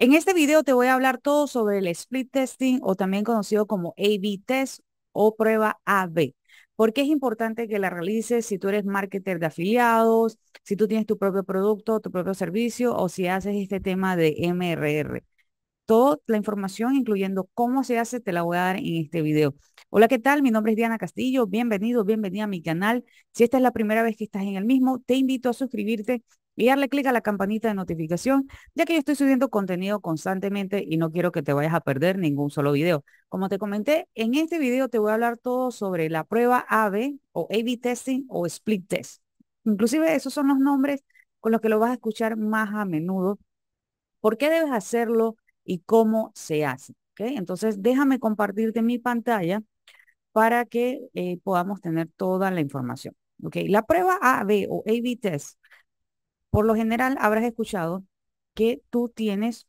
En este video te voy a hablar todo sobre el split testing o también conocido como A-B test o prueba AB. Porque es importante que la realices si tú eres marketer de afiliados, si tú tienes tu propio producto, tu propio servicio o si haces este tema de MRR. Toda la información, incluyendo cómo se hace, te la voy a dar en este video. Hola, ¿qué tal? Mi nombre es Diana Castillo. Bienvenido, bienvenida a mi canal. Si esta es la primera vez que estás en el mismo, te invito a suscribirte y darle clic a la campanita de notificación, ya que yo estoy subiendo contenido constantemente y no quiero que te vayas a perder ningún solo video. Como te comenté, en este video te voy a hablar todo sobre la prueba AB o A-B testing o split test. Inclusive esos son los nombres con los que lo vas a escuchar más a menudo. ¿Por qué debes hacerlo y cómo se hace? Entonces déjame compartirte mi pantalla para que eh, podamos tener toda la información. La prueba AB o A-B test por lo general habrás escuchado que tú tienes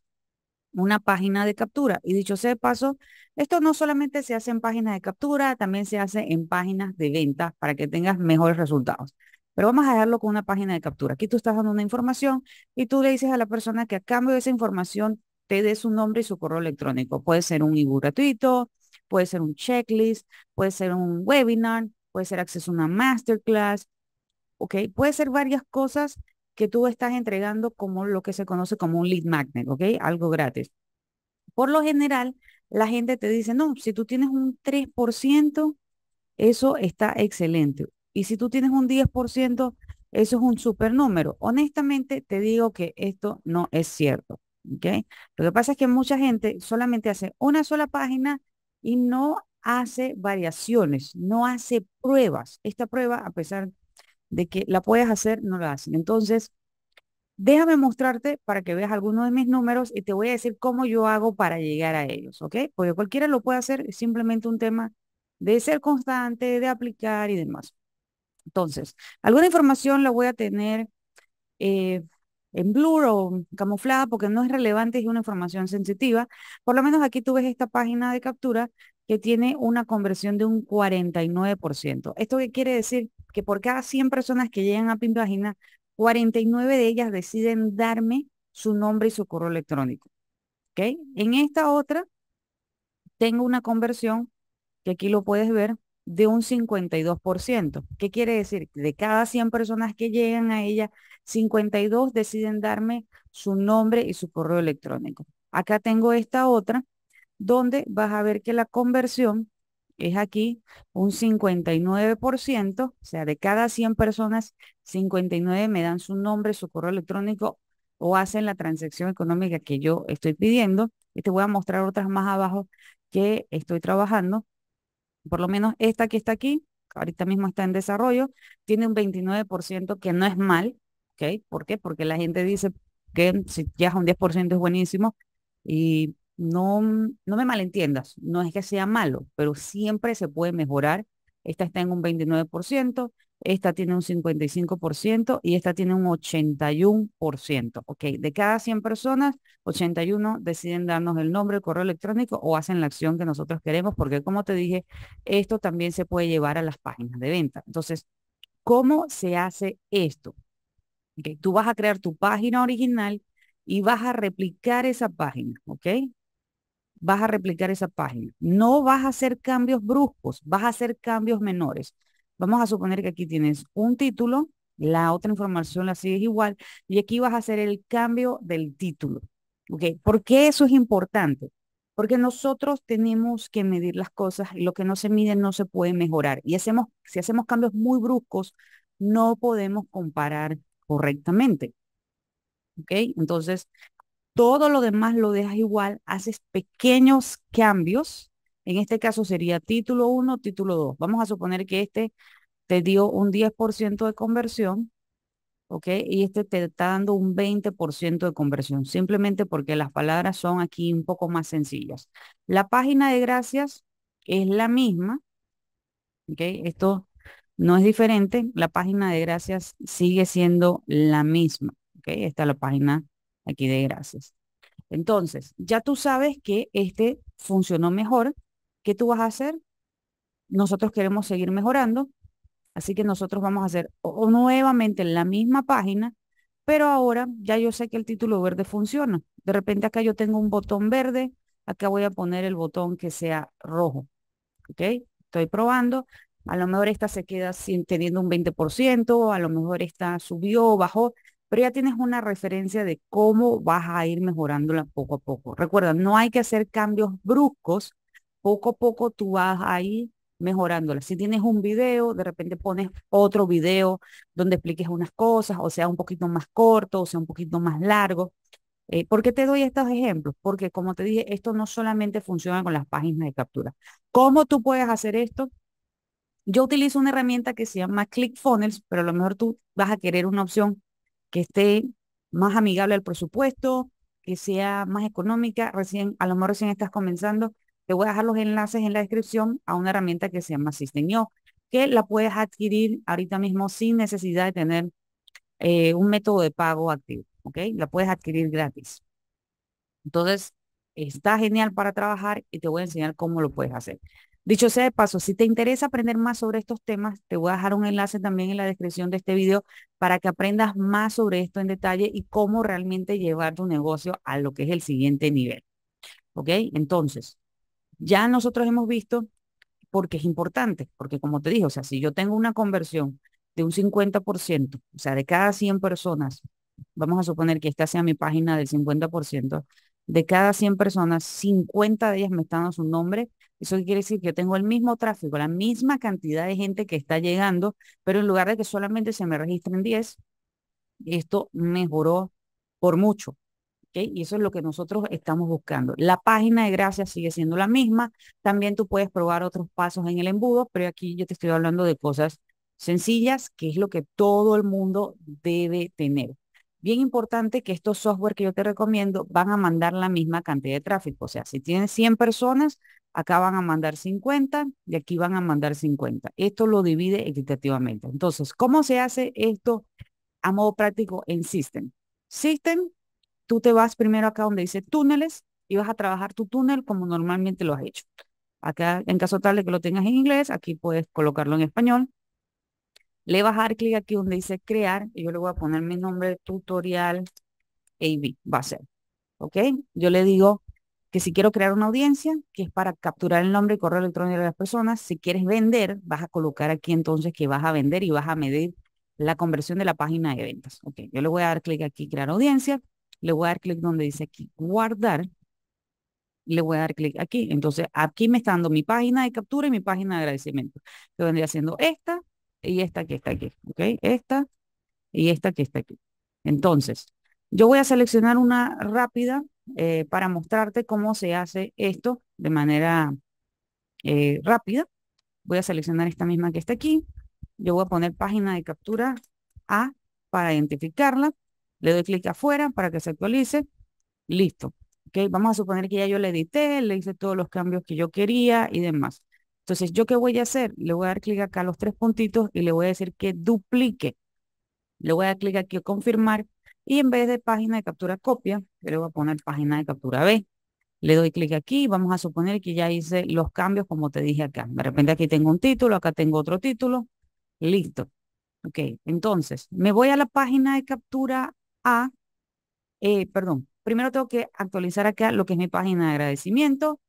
una página de captura. Y dicho sea de paso, esto no solamente se hace en páginas de captura, también se hace en páginas de venta para que tengas mejores resultados. Pero vamos a dejarlo con una página de captura. Aquí tú estás dando una información y tú le dices a la persona que a cambio de esa información te dé su nombre y su correo electrónico. Puede ser un ebook gratuito, puede ser un checklist, puede ser un webinar, puede ser acceso a una masterclass, ¿ok? Puede ser varias cosas que tú estás entregando como lo que se conoce como un lead magnet, ¿ok? Algo gratis. Por lo general, la gente te dice, no, si tú tienes un 3%, eso está excelente. Y si tú tienes un 10%, eso es un super número. Honestamente, te digo que esto no es cierto. ¿ok? Lo que pasa es que mucha gente solamente hace una sola página y no hace variaciones, no hace pruebas. Esta prueba, a pesar de de que la puedes hacer, no lo hacen. Entonces, déjame mostrarte para que veas algunos de mis números y te voy a decir cómo yo hago para llegar a ellos, ¿ok? Porque cualquiera lo puede hacer, es simplemente un tema de ser constante, de aplicar y demás. Entonces, alguna información la voy a tener eh, en blur o camuflada porque no es relevante, es una información sensitiva. Por lo menos aquí tú ves esta página de captura que tiene una conversión de un 49%. ¿Esto qué quiere decir? que por cada 100 personas que llegan a mi página, 49 de ellas deciden darme su nombre y su correo electrónico. ¿Okay? En esta otra, tengo una conversión, que aquí lo puedes ver, de un 52%. ¿Qué quiere decir? De cada 100 personas que llegan a ella, 52 deciden darme su nombre y su correo electrónico. Acá tengo esta otra, donde vas a ver que la conversión es aquí un 59%, o sea, de cada 100 personas, 59 me dan su nombre, su correo electrónico o hacen la transacción económica que yo estoy pidiendo. Y te voy a mostrar otras más abajo que estoy trabajando. Por lo menos esta que está aquí, ahorita mismo está en desarrollo, tiene un 29% que no es mal. ¿ok? ¿Por qué? Porque la gente dice que si ya es un 10% es buenísimo y no, mm, no me malentiendas, no es que sea malo, pero siempre se puede mejorar. Esta está en un 29%, esta tiene un 55% y esta tiene un 81%. Ok, de cada 100 personas, 81 deciden darnos el nombre, el correo electrónico o hacen la acción que nosotros queremos, porque como te dije, esto también se puede llevar a las páginas de venta. Entonces, ¿cómo se hace esto? tú vas a crear tu página original y vas a replicar esa página, ¿ok? vas a replicar esa página. No vas a hacer cambios bruscos, vas a hacer cambios menores. Vamos a suponer que aquí tienes un título, la otra información la sigues igual y aquí vas a hacer el cambio del título. ¿Okay? ¿Por qué eso es importante? Porque nosotros tenemos que medir las cosas lo que no se mide no se puede mejorar. Y hacemos, si hacemos cambios muy bruscos, no podemos comparar correctamente. ¿Ok? Entonces, todo lo demás lo dejas igual, haces pequeños cambios. En este caso sería título 1, título 2. Vamos a suponer que este te dio un 10% de conversión, ¿ok? Y este te está dando un 20% de conversión, simplemente porque las palabras son aquí un poco más sencillas. La página de gracias es la misma, ¿ok? Esto no es diferente, la página de gracias sigue siendo la misma, ¿ok? Esta es la página aquí de gracias. Entonces, ya tú sabes que este funcionó mejor. ¿Qué tú vas a hacer? Nosotros queremos seguir mejorando, así que nosotros vamos a hacer nuevamente la misma página, pero ahora ya yo sé que el título verde funciona. De repente acá yo tengo un botón verde, acá voy a poner el botón que sea rojo. ¿Ok? Estoy probando. A lo mejor esta se queda sin, teniendo un 20%, a lo mejor esta subió, bajó pero ya tienes una referencia de cómo vas a ir mejorándola poco a poco. Recuerda, no hay que hacer cambios bruscos, poco a poco tú vas a ir mejorándola. Si tienes un video, de repente pones otro video donde expliques unas cosas, o sea, un poquito más corto, o sea, un poquito más largo. Eh, ¿Por qué te doy estos ejemplos? Porque como te dije, esto no solamente funciona con las páginas de captura. ¿Cómo tú puedes hacer esto? Yo utilizo una herramienta que se llama ClickFunnels, pero a lo mejor tú vas a querer una opción que esté más amigable al presupuesto, que sea más económica. Recién, a lo mejor recién estás comenzando. Te voy a dejar los enlaces en la descripción a una herramienta que se llama Systemio, que la puedes adquirir ahorita mismo sin necesidad de tener eh, un método de pago activo. ¿Ok? La puedes adquirir gratis. Entonces, está genial para trabajar y te voy a enseñar cómo lo puedes hacer. Dicho sea de paso, si te interesa aprender más sobre estos temas, te voy a dejar un enlace también en la descripción de este video para que aprendas más sobre esto en detalle y cómo realmente llevar tu negocio a lo que es el siguiente nivel. ¿Ok? Entonces, ya nosotros hemos visto porque es importante, porque como te dije, o sea, si yo tengo una conversión de un 50%, o sea, de cada 100 personas, vamos a suponer que esta sea mi página del 50%, de cada 100 personas, 50 de ellas me están dando su nombre. Eso quiere decir que tengo el mismo tráfico, la misma cantidad de gente que está llegando, pero en lugar de que solamente se me registren 10, esto mejoró por mucho. ¿okay? Y eso es lo que nosotros estamos buscando. La página de gracias sigue siendo la misma. También tú puedes probar otros pasos en el embudo, pero aquí yo te estoy hablando de cosas sencillas, que es lo que todo el mundo debe tener. Bien importante que estos software que yo te recomiendo van a mandar la misma cantidad de tráfico. O sea, si tienes 100 personas, acá van a mandar 50 y aquí van a mandar 50. Esto lo divide equitativamente. Entonces, ¿cómo se hace esto a modo práctico en System? System, tú te vas primero acá donde dice túneles y vas a trabajar tu túnel como normalmente lo has hecho. Acá, en caso tal de que lo tengas en inglés, aquí puedes colocarlo en español. Le vas a dar clic aquí donde dice crear. Y yo le voy a poner mi nombre tutorial AB. Va a ser. ¿Ok? Yo le digo que si quiero crear una audiencia, que es para capturar el nombre y correo electrónico de las personas, si quieres vender, vas a colocar aquí entonces que vas a vender y vas a medir la conversión de la página de ventas. Ok, yo le voy a dar clic aquí, crear audiencia, le voy a dar clic donde dice aquí, guardar, le voy a dar clic aquí. Entonces, aquí me está dando mi página de captura y mi página de agradecimiento, Yo vendría haciendo esta y esta que está aquí, ¿ok? Esta y esta que está aquí. Entonces, yo voy a seleccionar una rápida eh, para mostrarte cómo se hace esto de manera eh, rápida. Voy a seleccionar esta misma que está aquí. Yo voy a poner página de captura A para identificarla. Le doy clic afuera para que se actualice. Listo. Okay, vamos a suponer que ya yo le edité, le hice todos los cambios que yo quería y demás. Entonces, ¿yo qué voy a hacer? Le voy a dar clic acá a los tres puntitos y le voy a decir que duplique. Le voy a dar clic aquí a confirmar y en vez de página de captura copia, le voy a poner página de captura B. Le doy clic aquí, y vamos a suponer que ya hice los cambios como te dije acá. De repente aquí tengo un título, acá tengo otro título. Listo. Ok, entonces me voy a la página de captura A. Eh, perdón, primero tengo que actualizar acá lo que es mi página de agradecimiento.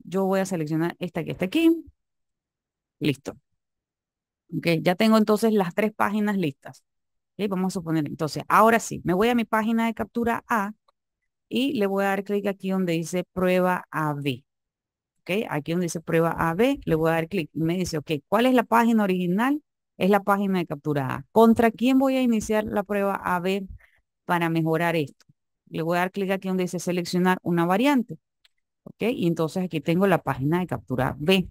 Yo voy a seleccionar esta que está aquí. Listo. ok, ya tengo entonces las tres páginas listas. y vamos a suponer, entonces, ahora sí, me voy a mi página de captura A y le voy a dar clic aquí donde dice prueba AB. ok, aquí donde dice prueba AB, le voy a dar clic y me dice, ok, ¿cuál es la página original? Es la página de captura A. ¿Contra quién voy a iniciar la prueba AB para mejorar esto? Le voy a dar clic aquí donde dice seleccionar una variante. ¿ok? Y entonces aquí tengo la página de captura B.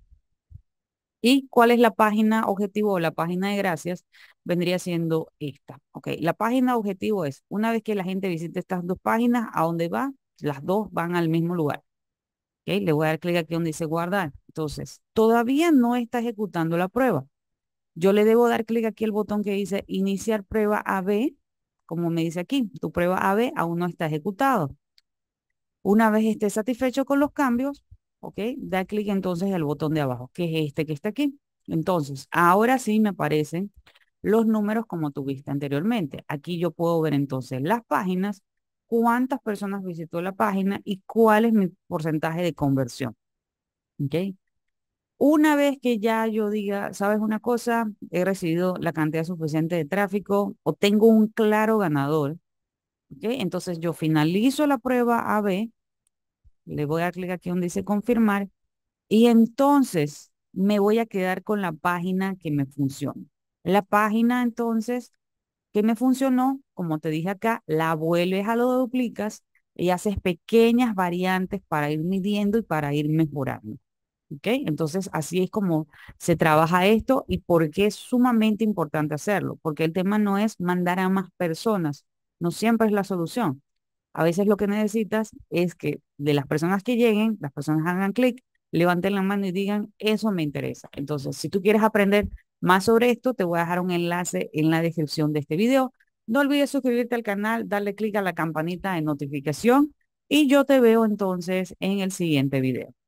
¿Y cuál es la página objetivo o la página de gracias? Vendría siendo esta. la página objetivo es, una vez que la gente visite estas dos páginas, ¿a dónde va? Las dos van al mismo lugar. Okay, le voy a dar clic aquí donde dice guardar. Entonces, todavía no está ejecutando la prueba. Yo le debo dar clic aquí el botón que dice iniciar prueba AB, como me dice aquí, tu prueba AB aún no está ejecutado. Una vez esté satisfecho con los cambios, ¿ok? Da clic entonces al botón de abajo, que es este que está aquí. Entonces, ahora sí me aparecen los números como tuviste anteriormente. Aquí yo puedo ver entonces las páginas, cuántas personas visitó la página y cuál es mi porcentaje de conversión. ¿Ok? Una vez que ya yo diga, ¿sabes una cosa? He recibido la cantidad suficiente de tráfico o tengo un claro ganador. ¿Ok? Entonces yo finalizo la prueba AB le voy a dar clic aquí donde dice confirmar. Y entonces me voy a quedar con la página que me funciona. La página entonces que me funcionó, como te dije acá, la vuelves a lo duplicas y haces pequeñas variantes para ir midiendo y para ir mejorando. Entonces así es como se trabaja esto y por qué es sumamente importante hacerlo, porque el tema no es mandar a más personas, no siempre es la solución. A veces lo que necesitas es que de las personas que lleguen, las personas hagan clic, levanten la mano y digan, eso me interesa. Entonces, si tú quieres aprender más sobre esto, te voy a dejar un enlace en la descripción de este video. No olvides suscribirte al canal, darle clic a la campanita de notificación y yo te veo entonces en el siguiente video.